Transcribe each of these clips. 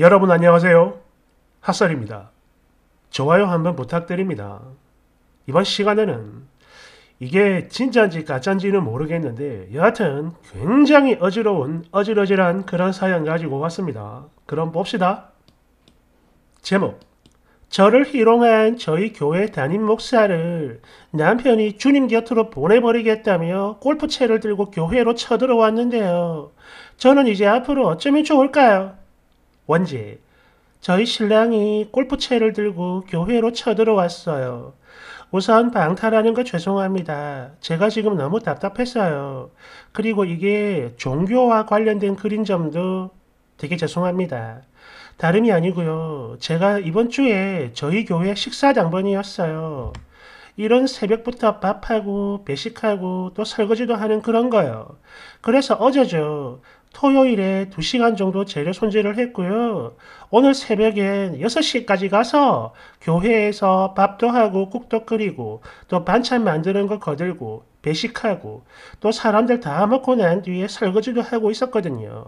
여러분 안녕하세요. 핫설입니다. 좋아요 한번 부탁드립니다. 이번 시간에는 이게 진짜인지 가짜인지는 모르겠는데 여하튼 굉장히 어지러운 어지러질한 그런 사연 가지고 왔습니다. 그럼 봅시다. 제목 저를 희롱한 저희 교회 담임 목사를 남편이 주님 곁으로 보내버리겠다며 골프채를 들고 교회로 쳐들어왔는데요. 저는 이제 앞으로 어쩌면 좋을까요? 원지, 저희 신랑이 골프채를 들고 교회로 쳐들어왔어요. 우선 방탈하는 거 죄송합니다. 제가 지금 너무 답답했어요. 그리고 이게 종교와 관련된 그림점도 되게 죄송합니다. 다름이 아니고요. 제가 이번 주에 저희 교회 식사 당번이었어요. 이런 새벽부터 밥하고 배식하고 또 설거지도 하는 그런 거요. 그래서 어제죠. 토요일에 2시간 정도 재료 손질을 했고요. 오늘 새벽엔 6시까지 가서 교회에서 밥도 하고 국도 끓이고 또 반찬 만드는 거 거들고 배식하고 또 사람들 다 먹고 난 뒤에 설거지도 하고 있었거든요.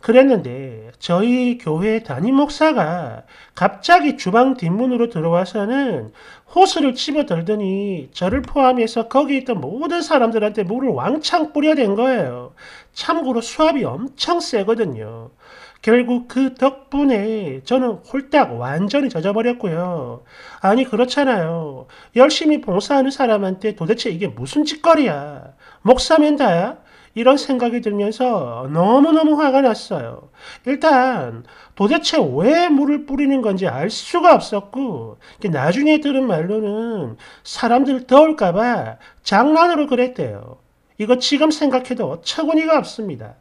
그랬는데 저희 교회 담임 목사가 갑자기 주방 뒷문으로 들어와서는 호수를 집어들더니 저를 포함해서 거기 있던 모든 사람들한테 물을 왕창 뿌려댄 거예요. 참고로 수압이 엄청 세거든요. 결국 그 덕분에 저는 홀딱 완전히 젖어버렸고요. 아니 그렇잖아요. 열심히 봉사하는 사람한테 도대체 이게 무슨 짓거리야. 목사면 다야? 이런 생각이 들면서 너무너무 화가 났어요. 일단 도대체 왜 물을 뿌리는 건지 알 수가 없었고 나중에 들은 말로는 사람들 더울까봐 장난으로 그랬대요. 이거 지금 생각해도 차원이가 없습니다.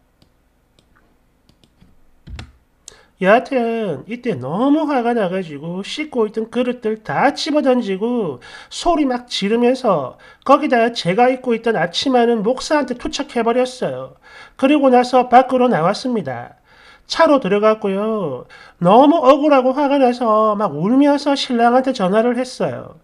여하튼 이때 너무 화가 나가지고 씻고 있던 그릇들 다 집어던지고 소리 막 지르면서 거기다 제가 입고 있던 아치마는 목사한테 투척해버렸어요. 그리고 나서 밖으로 나왔습니다. 차로 들어갔고요. 너무 억울하고 화가 나서 막 울면서 신랑한테 전화를 했어요.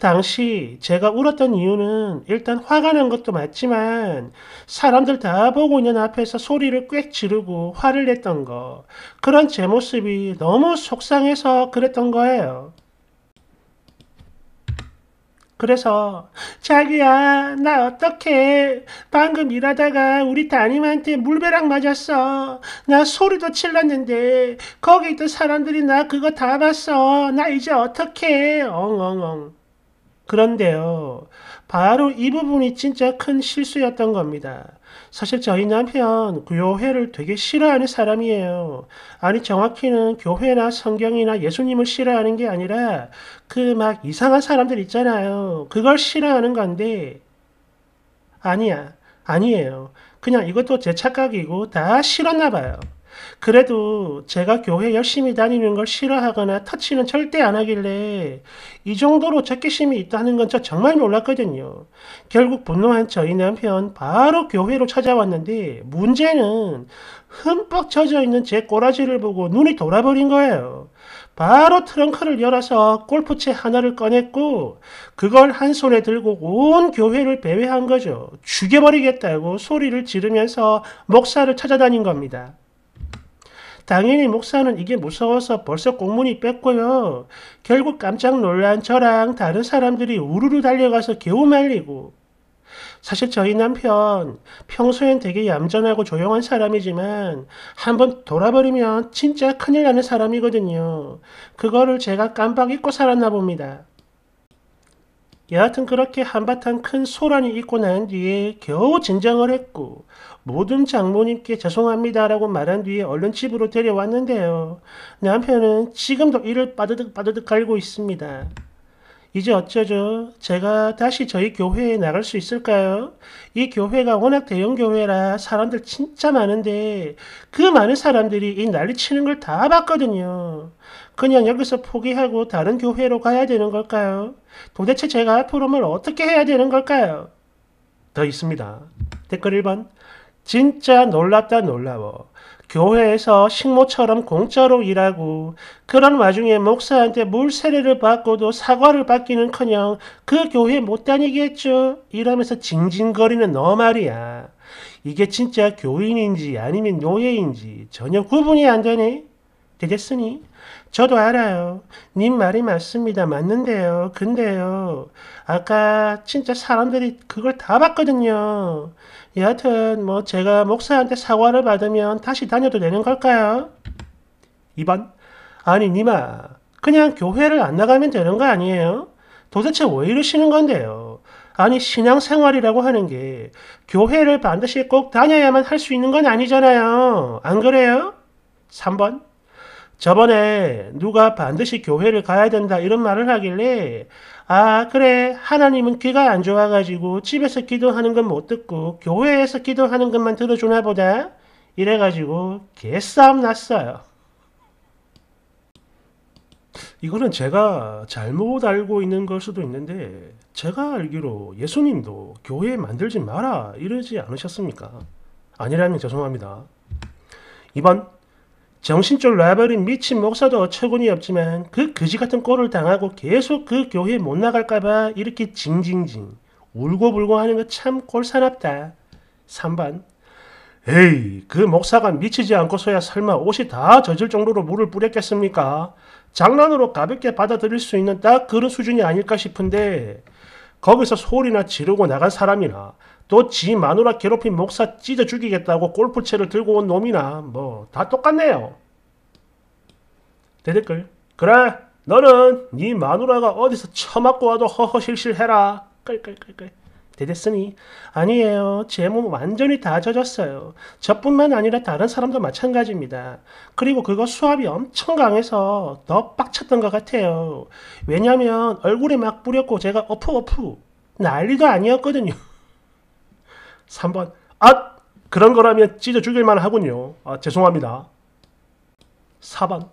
당시 제가 울었던 이유는 일단 화가 난 것도 맞지만 사람들 다 보고 있는 앞에서 소리를 꽥 지르고 화를 냈던 거. 그런 제 모습이 너무 속상해서 그랬던 거예요. 그래서 자기야 나 어떡해 방금 일하다가 우리 담임한테 물배락 맞았어 나 소리도 칠렀는데 거기 있던 사람들이 나 그거 다 봤어 나 이제 어떡해 엉엉엉 그런데요, 바로 이 부분이 진짜 큰 실수였던 겁니다. 사실 저희 남편 교회를 되게 싫어하는 사람이에요. 아니 정확히는 교회나 성경이나 예수님을 싫어하는 게 아니라 그 막 이상한 사람들 있잖아요. 그걸 싫어하는 건데 아니야. 아니에요. 그냥 이것도 제 착각이고 다 싫었나 봐요. 그래도 제가 교회 열심히 다니는 걸 싫어하거나 터치는 절대 안 하길래 이 정도로 적개심이 있다는 건 저 정말 놀랐거든요. 결국 분노한 저희 남편 바로 교회로 찾아왔는데 문제는 흠뻑 젖어 있는 제 꼬라지를 보고 눈이 돌아버린 거예요. 바로 트렁크를 열어서 골프채 하나를 꺼냈고 그걸 한 손에 들고 온 교회를 배회한 거죠. 죽여버리겠다고 소리를 지르면서 목사를 찾아다닌 겁니다. 당연히 목사는 이게 무서워서 벌써 공문이 뺐고요. 결국 깜짝 놀란 저랑 다른 사람들이 우르르 달려가서 겨우 말리고. 사실 저희 남편 평소엔 되게 얌전하고 조용한 사람이지만 한번 돌아버리면 진짜 큰일 나는 사람이거든요. 그거를 제가 깜빡 잊고 살았나 봅니다. 여하튼 그렇게 한바탕 큰 소란이 있고 난 뒤에 겨우 진정을 했고 모든 장모님께 죄송합니다라고 말한 뒤에 얼른 집으로 데려왔는데요. 남편은 지금도 이를 빠드득 빠드득 갈고 있습니다. 이제 어쩌죠? 제가 다시 저희 교회에 나갈 수 있을까요? 이 교회가 워낙 대형 교회라 사람들 진짜 많은데 그 많은 사람들이 이 난리 치는 걸 다 봤거든요. 그냥 여기서 포기하고 다른 교회로 가야 되는 걸까요? 도대체 제가 앞으로는 어떻게 해야 되는 걸까요? 더 있습니다. 댓글 1번. 진짜 놀랍다 놀라워. 교회에서 식모처럼 공짜로 일하고 그런 와중에 목사한테 물세례를 받고도 사과를 받기는커녕 그 교회 못 다니겠죠? 이러면서 징징거리는 너 말이야. 이게 진짜 교인인지 아니면 노예인지 전혀 구분이 안 되네. 되겠으니? 저도 알아요. 님 말이 맞습니다. 맞는데요. 근데요. 아까 진짜 사람들이 그걸 다 봤거든요. 예, 여하튼 뭐 제가 목사한테 사과를 받으면 다시 다녀도 되는 걸까요? 2번 아니 니마 그냥 교회를 안 나가면 되는 거 아니에요? 도대체 왜 이러시는 건데요? 아니 신앙생활이라고 하는 게 교회를 반드시 꼭 다녀야만 할 수 있는 건 아니잖아요. 안 그래요? 3번 저번에 누가 반드시 교회를 가야 된다 이런 말을 하길래 아 그래 하나님은 귀가 안 좋아가지고 집에서 기도하는 건 못 듣고 교회에서 기도하는 것만 들어주나 보다 이래가지고 개싸움 났어요. 이거는 제가 잘못 알고 있는 걸 수도 있는데 제가 알기로 예수님도 교회 만들지 마라 이러지 않으셨습니까? 아니라면 죄송합니다. 2번 정신적 라벨인 미친 목사도 처분이 없지만 그 거지 같은 꼴을 당하고 계속 그 교회에 못 나갈까봐 이렇게 징징징 울고불고 하는 거 참 꼴사납다. 3번 에이 그 목사가 미치지 않고서야 설마 옷이 다 젖을 정도로 물을 뿌렸겠습니까? 장난으로 가볍게 받아들일 수 있는 딱 그런 수준이 아닐까 싶은데 거기서 소리나 지르고 나간 사람이나 또 지마누라 괴롭힌 목사 찢어 죽이겠다고 골프채를 들고 온 놈이나 뭐 다 똑같네요. 대댓글 그래 너는 네 마누라가 어디서 처맞고 와도 허허실실해라. 끌끌끌끌 대댔으니 아니에요. 제 몸 완전히 다 젖었어요. 저뿐만 아니라 다른 사람도 마찬가지입니다. 그리고 그거 수압이 엄청 강해서 더 빡쳤던 것 같아요. 왜냐면 얼굴에 막 뿌렸고 제가 어푸어푸 난리도 아니었거든요. 3번 아 그런 거라면 찢어 죽일만 하군요. 아, 죄송합니다. 4번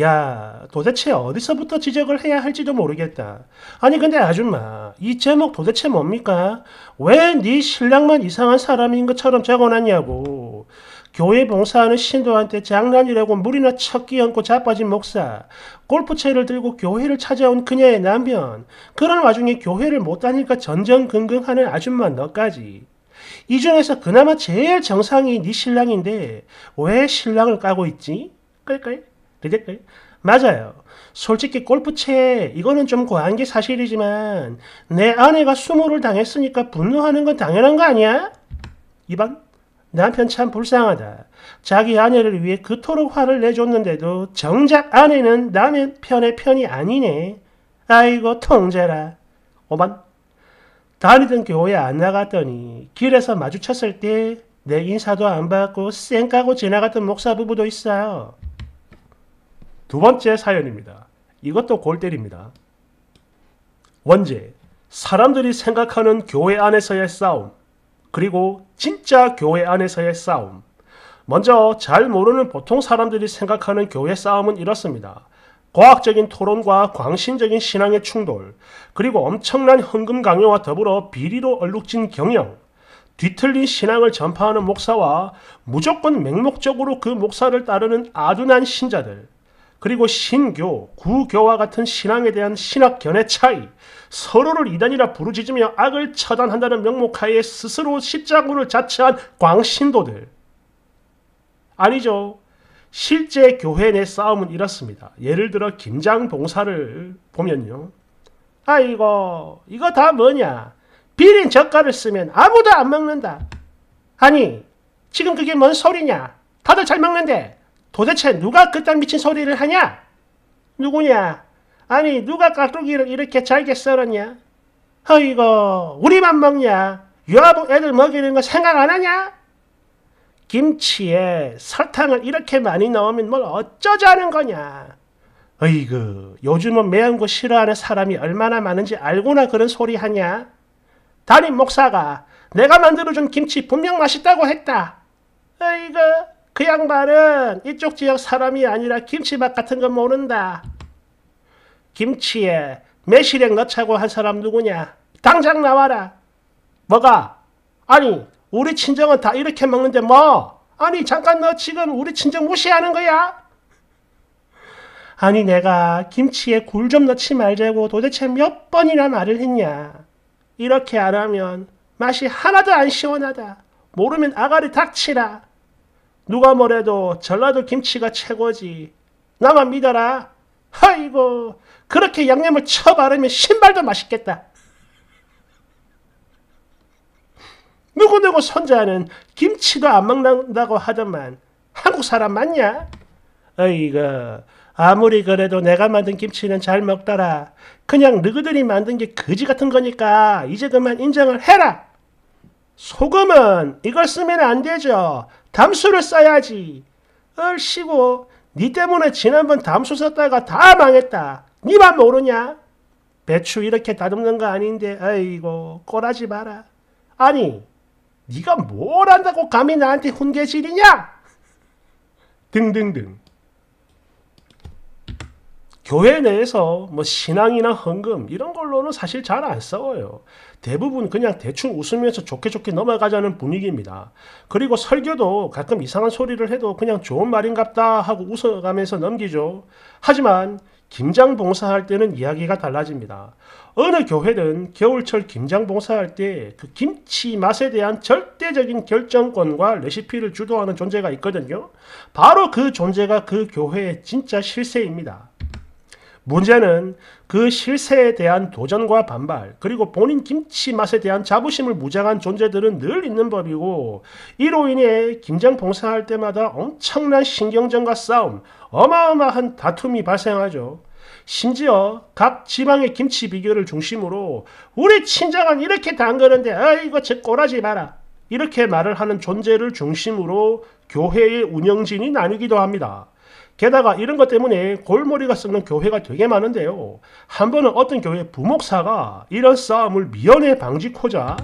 야 도대체 어디서부터 지적을 해야 할지도 모르겠다. 아니 근데 아줌마 이 제목 도대체 뭡니까? 왜 네 신랑만 이상한 사람인 것처럼 적어놨냐고. 교회 봉사하는 신도한테 장난이라고 물이나 척기얹고 자빠진 목사, 골프채를 들고 교회를 찾아온 그녀의 남편, 그런 와중에 교회를 못다닐까 전전긍긍하는 아줌마 너까지. 이 중에서 그나마 제일 정상이 네 신랑인데 왜 신랑을 까고 있지? 끌끌? 그대끌? 맞아요. 솔직히 골프채 이거는 좀 과한 게 사실이지만 내 아내가 수모를 당했으니까 분노하는 건 당연한 거 아니야? 2번 남편 참 불쌍하다. 자기 아내를 위해 그토록 화를 내줬는데도 정작 아내는 남 편의 편이 아니네. 아이고 통제라. 5번 다니던 교회 에안 나갔더니 길에서 마주쳤을 때 내 인사도 안 받고 쌩 까고 지나갔던 목사 부부도 있어요. 두 번째 사연입니다. 이것도 골 때립니다. 원제, 사람들이 생각하는 교회 안에서의 싸움, 그리고 진짜 교회 안에서의 싸움. 먼저 잘 모르는 보통 사람들이 생각하는 교회 싸움은 이렇습니다. 과학적인 토론과 광신적인 신앙의 충돌, 그리고 엄청난 헌금 강요와 더불어 비리로 얼룩진 경영, 뒤틀린 신앙을 전파하는 목사와 무조건 맹목적으로 그 목사를 따르는 아둔한 신자들, 그리고 신교, 구교와 같은 신앙에 대한 신학 견해 차이, 서로를 이단이라 부르짖으며 악을 처단한다는 명목하에 스스로 십자군을 자처한 광신도들. 아니죠. 실제 교회 내 싸움은 이렇습니다. 예를 들어 김장 봉사를 보면요. 아이거 이거 다 뭐냐. 비린 젓갈을 쓰면 아무도 안 먹는다. 아니, 지금 그게 뭔 소리냐? 다들 잘 먹는데 도대체 누가 그딴 미친 소리를 하냐? 누구냐? 아니, 누가 깍두기를 이렇게 잘게 썰었냐? 어이거 우리만 먹냐? 유아부 애들 먹이는 거 생각 안 하냐? 김치에 설탕을 이렇게 많이 넣으면 뭘 어쩌자는 거냐. 어이구, 요즘은 매운 거 싫어하는 사람이 얼마나 많은지 알고나 그런 소리 하냐? 담임 목사가 내가 만들어준 김치 분명 맛있다고 했다. 어이구, 그 양반은 이쪽 지역 사람이 아니라 김치맛 같은 건 모른다. 김치에 매실액 넣자고 한 사람 누구냐? 당장 나와라. 뭐가? 아니, 우리 친정은 다 이렇게 먹는데 뭐? 아니 잠깐 너 지금 우리 친정 무시하는 거야? 아니 내가 김치에 굴 좀 넣지 말자고 도대체 몇 번이나 말을 했냐. 이렇게 안 하면 맛이 하나도 안 시원하다. 모르면 아가리 닥치라. 누가 뭐래도 전라도 김치가 최고지. 나만 믿어라. 아이고 그렇게 양념을 쳐 바르면 신발도 맛있겠다. 누구누구 손자는 김치도 안 먹는다고 하더만 한국 사람 맞냐? 어이거 아무리 그래도 내가 만든 김치는 잘 먹더라. 그냥 너희들이 만든 게 거지 같은 거니까 이제 그만 인정을 해라. 소금은 이걸 쓰면 안 되죠. 담수를 써야지. 얼씨고 니 때문에 지난번 담수 썼다가 다 망했다. 니만 모르냐? 배추 이렇게 다듬는 거 아닌데 아이고 꼬라지 마라. 아니 네가 뭘 안다고 감히 나한테 훈계질이냐 등등등. 교회 내에서 뭐 신앙이나 헌금 이런 걸로는 사실 잘 안 싸워요. 대부분 그냥 대충 웃으면서 좋게 좋게 넘어가자는 분위기입니다. 그리고 설교도 가끔 이상한 소리를 해도 그냥 좋은 말인갑다 하고 웃어가면서 넘기죠. 하지만 김장 봉사할 때는 이야기가 달라집니다. 어느 교회든 겨울철 김장 봉사할 때 그 김치 맛에 대한 절대적인 결정권과 레시피를 주도하는 존재가 있거든요. 바로 그 존재가 그 교회의 진짜 실세입니다. 문제는 그 실세에 대한 도전과 반발, 그리고 본인 김치 맛에 대한 자부심을 무장한 존재들은 늘 있는 법이고, 이로 인해 김장 봉사할 때마다 엄청난 신경전과 싸움, 어마어마한 다툼이 발생하죠. 심지어 각 지방의 김치 비교를 중심으로 우리 친정은 이렇게 담그는데 아이고 제 꼬라지 마라 이렇게 말을 하는 존재를 중심으로 교회의 운영진이 나뉘기도 합니다. 게다가 이런 것 때문에 골머리가 썩는 교회가 되게 많은데요. 한 번은 어떤 교회 부목사가 이런 싸움을 미연에 방지코자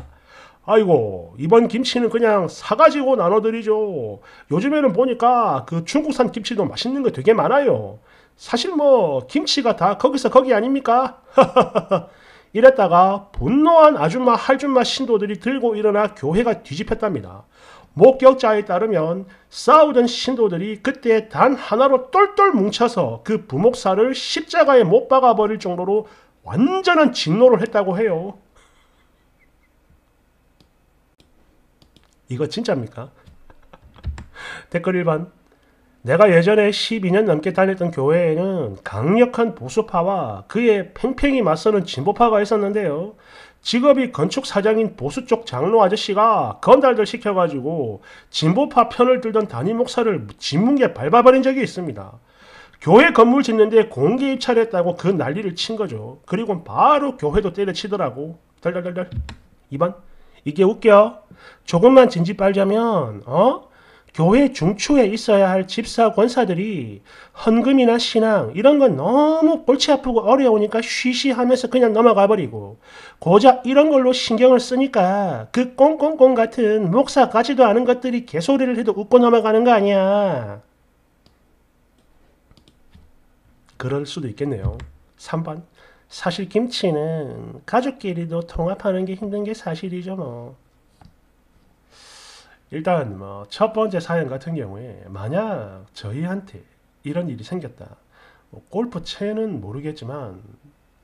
아이고 이번 김치는 그냥 사가지고 나눠드리죠. 요즘에는 보니까 그 중국산 김치도 맛있는 거 되게 많아요. 사실 뭐 김치가 다 거기서 거기 아닙니까? 이랬다가 분노한 아줌마 할줌마 신도들이 들고 일어나 교회가 뒤집혔답니다. 목격자에 따르면 싸우던 신도들이 그때 단 하나로 똘똘 뭉쳐서 그 부목사를 십자가에 못 박아버릴 정도로 완전한 진노를 했다고 해요. 이거 진짜입니까? 댓글 1반 내가 예전에 12년 넘게 다녔던 교회에는 강력한 보수파와 그의 팽팽히 맞서는 진보파가 있었는데요. 직업이 건축 사장인 보수 쪽 장로 아저씨가 건달들 시켜가지고 진보파 편을 들던 담임 목사를 진문계 밟아버린 적이 있습니다. 교회 건물 짓는데 공개 입찰했다고 그 난리를 친 거죠. 그리고 바로 교회도 때려치더라고. 덜덜덜덜. 이번 이게 웃겨. 조금만 진지 빨자면 어? 교회 중추에 있어야 할 집사 권사들이 헌금이나 신앙 이런 건 너무 골치 아프고 어려우니까 쉬쉬하면서 그냥 넘어가 버리고 고작 이런 걸로 신경을 쓰니까 그 꽁꽁꽁 같은 목사 같지도 않은 것들이 개소리를 해도 웃고 넘어가는 거 아니야. 그럴 수도 있겠네요. 3번 사실 김치는 가족끼리도 통합하는 게 힘든 게 사실이죠 뭐. 일단 뭐첫 번째 사연 같은 경우에 만약 저희한테 이런 일이 생겼다. 뭐 골프 채는 모르겠지만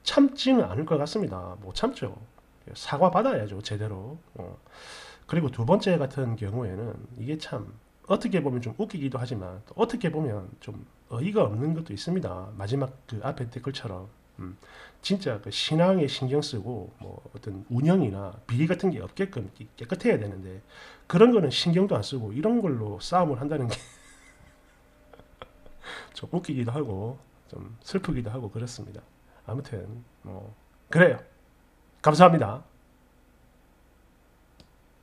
참지는 않을 것 같습니다. 못 참죠. 사과 받아야죠. 제대로. 어. 그리고 두 번째 같은 경우에는 이게 참 어떻게 보면 좀 웃기기도 하지만 또 어떻게 보면 좀 어이가 없는 것도 있습니다. 마지막 그 앞에 댓글처럼 음, 진짜 그 신앙에 신경 쓰고 뭐 어떤 운영이나 비리 같은 게 없게끔 깨끗해야 되는데 그런 거는 신경도 안 쓰고 이런 걸로 싸움을 한다는 게 좀 웃기기도 하고 좀 슬프기도 하고 그렇습니다. 아무튼 뭐 그래요. 감사합니다.